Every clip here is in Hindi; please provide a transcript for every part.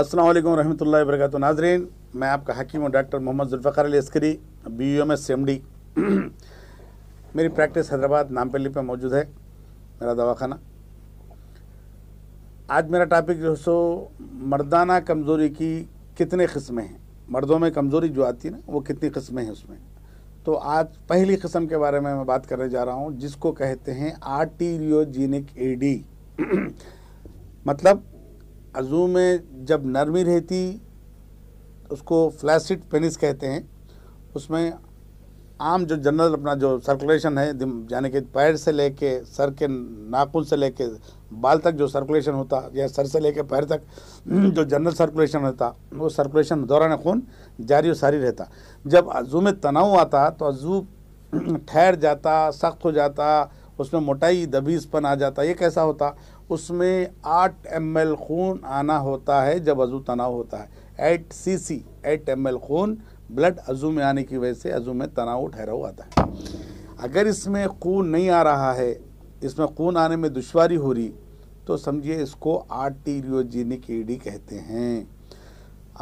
अस्सलाम वालेकुम रहमतुल्लाहि वरकत नाजरीन मैं आपका हकीम हूँ doctor Mohammed Zulfar Ali Askari B U M S M D मेरी प्रैक्टिस हैदराबाद नामपल्ली पे मौजूद है मेरा दवाखाना आज मेरा टॉपिक जो सो मर्दाना कमज़ोरी की कितने किस्में हैं मर्दों में कमज़ोरी जो आती है ना वो कितनी किस्में हैं उसमें तो आज पहली किस्म के बारे में मैं बात करने जा रहा हूँ जिसको कहते हैं आर्टीरियोजेनिक एडी मतलब अजू में जब नरमी रहती उसको फ्लैसिड पेनिस कहते हैं उसमें आम जो जनरल अपना जो सर्कुलेशन है यानी कि पैर से लेके सर के नाखून से लेके बाल तक जो सर्कुलेशन होता या सर से लेके पैर तक जो जनरल सर्कुलेशन रहता वो सर्कुलेशन दौरान खून जारी और सारी रहता जब अजू में तनाव आता तो अजू ठहर जाता सख्त हो जाता उसमें मोटाई दबीसपन आ जाता ये कैसा होता उसमें आठ एम एल खून आना होता है जब अजू तनाव होता है eight C C eight M L खून ब्लड अजू में आने की वजह से अजू में तनाव ठहरा हुआ आता है अगर इसमें खून नहीं आ रहा है इसमें खून आने में दुशारी हो रही तो समझिए इसको आर्टीरियोजेनिक एडी e कहते हैं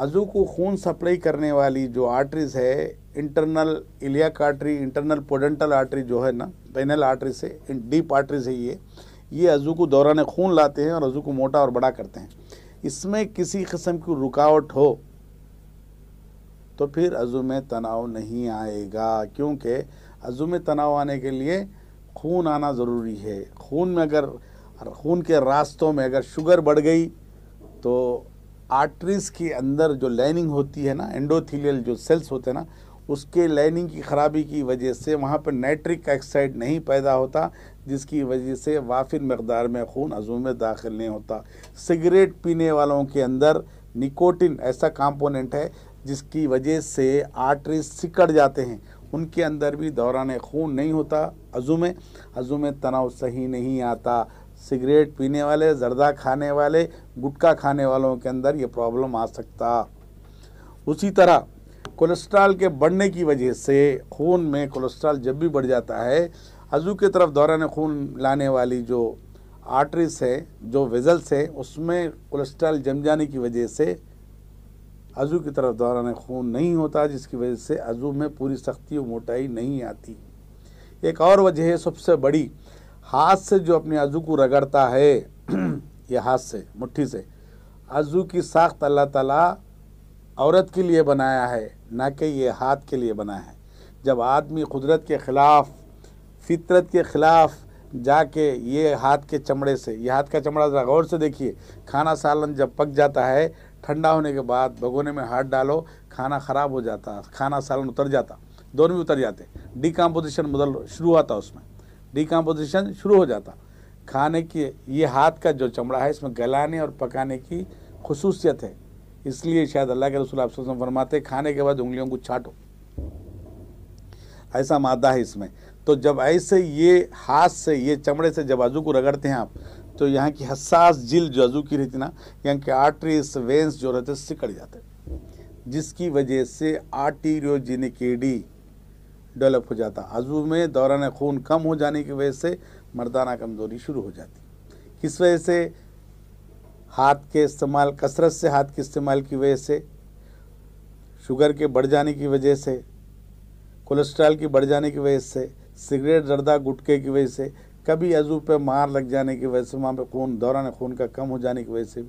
अजू को खून सप्लाई करने वाली जो आर्टरीज है internal iliac artery internal pudendal artery जो है ना पेनल आर्टरी से डीप आर्टरी से ये ये अज़ू को दौरान खून लाते हैं और अज़ू को मोटा और बड़ा करते हैं इसमें किसी किस्म की रुकावट हो तो फिर अज़ू में तनाव नहीं आएगा क्योंकि अज़ू में तनाव आने के लिए खून आना ज़रूरी है खून में अगर खून के रास्तों में अगर शुगर बढ़ गई तो आर्टरीज के अंदर जो लाइनिंग होती है ना एंडोथीलियल जो सेल्स होते हैं ना उसके लाइनिंग की ख़राबी की वजह से वहाँ पर नाइट्रिक ऑक्साइड नहीं पैदा होता जिसकी वजह से वाफिर मकदार में खून अजू में दाखिल नहीं होता सिगरेट पीने वालों के अंदर निकोटिन ऐसा कंपोनेंट है जिसकी वजह से आर्टरी सिकड़ जाते हैं उनके अंदर भी दौरान खून नहीं होता अजू में अजू में तनाव सही नहीं आता सिगरेट पीने वाले ज़रदा खाने वाले गुटखा खाने वालों के अंदर ये प्रॉब्लम आ सकता उसी तरह कोलेस्ट्रॉल के बढ़ने की वजह से खून में कोलेस्ट्रॉल जब भी बढ़ जाता है अज़ू की तरफ दौरान खून लाने वाली जो आर्टरीज है जो वेजल्स है उसमें कोलेस्ट्रॉल जम जाने की वजह से अजू की तरफ दौरान खून नहीं होता जिसकी वजह से अजू में पूरी सख्ती और मोटाई नहीं आती एक और वजह है सबसे बड़ी हाथ से जो अपने अजू को रगड़ता है या हाथ से मुट्ठी से अजू की साख्त अल्लाह ताला औरत के लिए बनाया है ना कि ये हाथ के लिए बना है जब आदमी कुदरत के ख़िलाफ़ फितरत के ख़िलाफ़ जाके ये हाथ के चमड़े से ये हाथ का चमड़ा ज़रा गौर से देखिए खाना सालन जब पक जाता है ठंडा होने के बाद भगोने में हाथ डालो खाना ख़राब हो जाता खाना सालन उतर जाता दोनों भी उतर जाते डिकम्पोजिशन बदल शुरू होता उसमें डिकम्पोजिशन शुरू हो जाता खाने की ये हाथ का जो चमड़ा है इसमें गलाने और पकाने की खसूसियत है इसलिए शायद अल्लाह के रसूल आपसे फरमाते खाने के बाद उंगलियों को छाटो ऐसा मादा है इसमें तो जब ऐसे ये हाथ से ये चमड़े से जब आजू को रगड़ते हैं आप तो यहाँ की हसास जिल जो आजू की रहती ना यहाँ के आर्टरीज वेंस जो रहते सिकड़ जाते जिसकी वजह से आर्टीरियोजिनिकेडी डेवलप हो जाता आजू में दौरान खून कम हो जाने की वजह से मर्दाना कमज़ोरी शुरू हो जाती किस वजह से हाथ के इस्तेमाल कसरत से हाथ के इस्तेमाल की वजह से शुगर के बढ़ जाने की वजह से कोलेस्ट्रॉल की बढ़ जाने की वजह से सिगरेट जर्दा गुटके की वजह से कभी अजू पे मार लग जाने की वजह से वहाँ पे खून दौरान खून का कम हो जाने की वजह से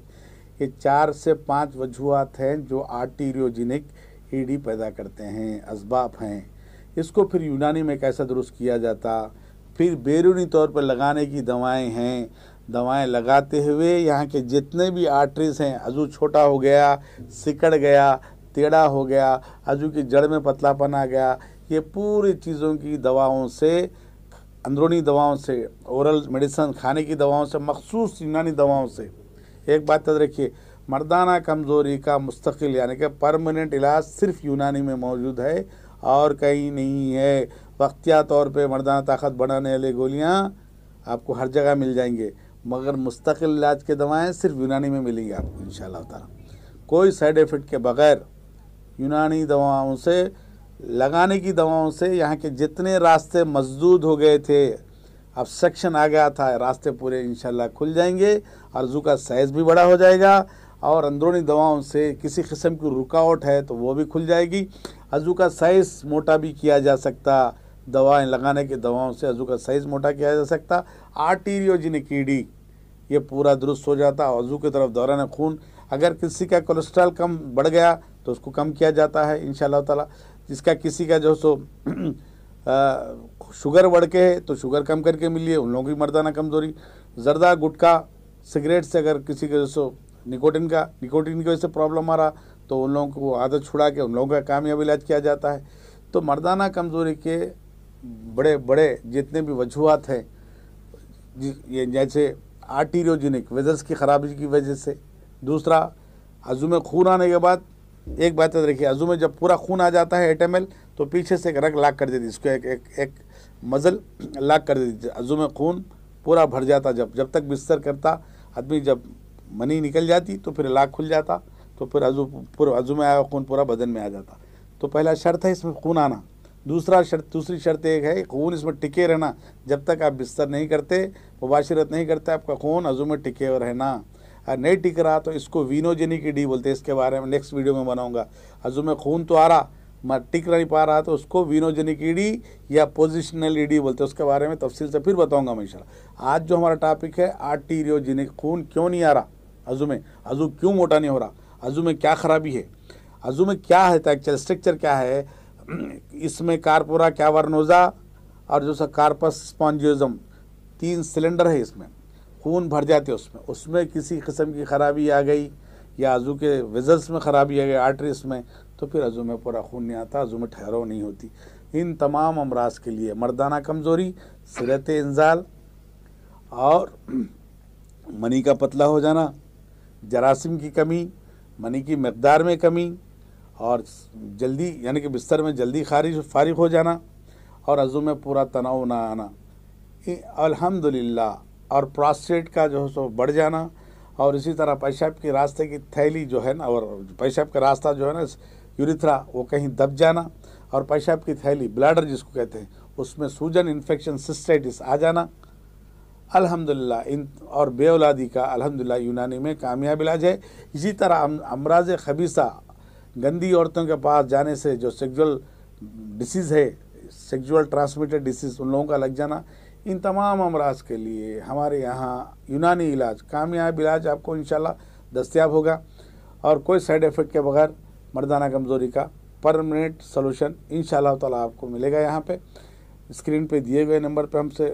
ये चार से पांच वजूहत हैं जो आर्टीरियोजिनिक ईडी पैदा करते हैं इसबाब हैं इसको फिर यूनानी में कैसा दुरुस्त किया जाता फिर बैरूनी तौर पर लगाने की दवाएँ हैं दवाएँ लगाते हुए यहाँ के जितने भी आर्टरीज हैं अजू छोटा हो गया सिकड़ गया टेढ़ा हो गया अजू की जड़ में पतलापन आ गया ये पूरी चीज़ों की दवाओं से अंदरूनी दवाओं से औरल मेडिसन खाने की दवाओं से मखसूस यूनानी दवाओं से एक बात याद रखिए मर्दाना कमज़ोरी का मुस्तकिल यानी कि परमानेंट इलाज सिर्फ यूनानी में मौजूद है और कहीं नहीं है वक्तिया तौर पे मर्दाना ताकत बढ़ाने वाली गोलियाँ आपको हर जगह मिल जाएंगे मगर मुस्तकिल इलाज के दवाएँ सिर्फ यूनानी में मिलेंगी आपको इन शाला कोई साइड इफ़ेक्ट के बगैर यूनानी दवाओं से लगाने की दवाओं से यहाँ के जितने रास्ते मजदूद हो गए थे अब सेक्शन आ गया था रास्ते पूरे इंशाल्लाह खुल जाएंगे अर्जू का साइज़ भी बड़ा हो जाएगा और अंदरूनी दवाओं से किसी किस्म की रुकावट है तो वो भी खुल जाएगी अजू का साइज़ मोटा भी किया जा सकता दवाएं लगाने की दवाओं से अजू का साइज़ मोटा किया जा सकता आर्टीरियोजिनिकीडी ये पूरा दुरुस्त हो जाता अजू की तरफ दौरान खून अगर किसी का कोलेस्ट्रॉल कम बढ़ गया तो उसको कम किया जाता है इन शाह जिसका किसी का जो सो शुगर बढ़ के है तो शुगर कम करके मिली है उन लोगों की मर्दाना कमजोरी जर्दा गुटखा सिगरेट से अगर किसी का जो सो निकोटिन का निकोटिन की वजह से प्रॉब्लम आ रहा तो उन लोगों को आदत छुड़ा के उन लोगों का कामयाब इलाज किया जाता है तो मर्दाना कमजोरी के बड़े बड़े जितने भी वजूहत हैं ये जैसे आर्टीरियोजिनिक वेजल्स की खराबी की वजह से दूसरा अजू में खून आने के बाद एक बात याद रखिए आजू में जब पूरा खून आ जाता है एटम एल तो पीछे से एक रग लाक कर देती इसको एक एक एक मज़ल लाक कर देती आजू में खून पूरा भर जाता जब जब तक बिस्तर करता आदमी जब मनी निकल जाती तो फिर लाक खुल जाता तो फिर आजू पूरा आजू में आया खून पूरा बदन में आ जाता तो पहला शर्त है इसमें खून आना दूसरा शर्त दूसरी शर्त एक है खून इसमें टिके रहना जब तक आप बिस्तर नहीं करते मुबाशरत नहीं करते आपका खून आजू में टिके रहना और नहीं टिक रहा तो इसको वीनोजेनिक डी बोलते हैं इसके बारे में नेक्स्ट वीडियो में बनाऊंगा हजू में खून तो आ रहा मैं टिक नहीं पा रहा तो उसको वीनोजेनिक ईडी या पोजिशनल ईडी बोलते हैं उसके बारे में तफसील से फिर बताऊंगा मैं इंशाल्लाह आज जो हमारा टॉपिक है आर्टीरियोजेनिक खून क्यों नहीं आ रहा अजू में अजू क्यों मोटा नहीं हो रहा अजू में क्या खराबी है अजू में क्या है एक्चुअल स्ट्रक्चर क्या है इसमें कारपोरा क्या वर्नोजा और जो सा कार्पस स्पॉन्जियोजम तीन सिलेंडर है इसमें खून भर जाते उसमें उसमें किसी किस्म की खराबी आ गई या आजू के विजल्स में खराबी आ गई आर्टरीज में तो फिर अजू में पूरा खून नहीं आता अजू में ठहराव नहीं होती इन तमाम अमराज के लिए मर्दाना कमज़ोरी सिरत इंजाल और मनी का पतला हो जाना जरासिम की कमी मनी की मकदार में कमी और जल्दी यानी कि बिस्तर में जल्दी खारिज फारिग हो जाना और अज़ू में पूरा तनाव ना आना अलहमदिल्ला और प्रोस्टेट का जो है सो बढ़ जाना और इसी तरह पेशाब के रास्ते की थैली जो है ना और पेशाब का रास्ता जो है ना यूरिथ्रा वो कहीं दब जाना और पेशाब की थैली ब्लैडर जिसको कहते हैं उसमें सूजन इन्फेक्शन सिस्टाइटिस आ जाना अल्हम्दुलिल्लाह इन और बेऔलादी का अल्हम्दुलिल्लाह यूनानी में कामयाब इलाज है इसी तरह अमराज खबीसा गंदी औरतों के पास जाने से जो सेक्जुअल डिसीज़ है सेक्जुअल ट्रांसमिटेड डिसीज़ उन लोगों का लग जाना इन तमाम अमराज के लिए हमारे यहाँ यूनानी इलाज कामयाब इलाज आपको इन दस्तियाब होगा और कोई साइड इफ़ेक्ट के बगैर मर्दाना कमज़ोरी का परमानेंट सोलूशन इन ताला आपको मिलेगा यहाँ पे स्क्रीन पे दिए गए नंबर पे हमसे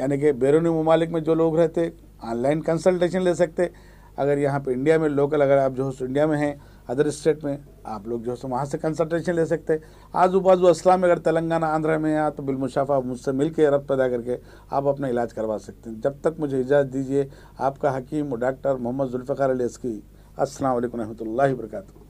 यानी कि बैरूनी ममालिक में जो लोग रहते ऑनलाइन कंसल्टेशन ले सकते अगर यहाँ पे इंडिया में लोकल अगर आप जो इंडिया में हैं अदर स्टेट में आप लोग जो है वहाँ से कंसल्टेशन ले सकते हैं आजू बाजू असला में अगर तेलंगाना आंध्र में या तो बिलमुशाफा मुझसे मिल के रब पैदा करके आप अपना इलाज करवा सकते हैं जब तक मुझे इजाज़त दीजिए आपका हकीम डॉक्टर मोहम्मद जुल्फ़ार अली इसकी असल वरहमल वर्का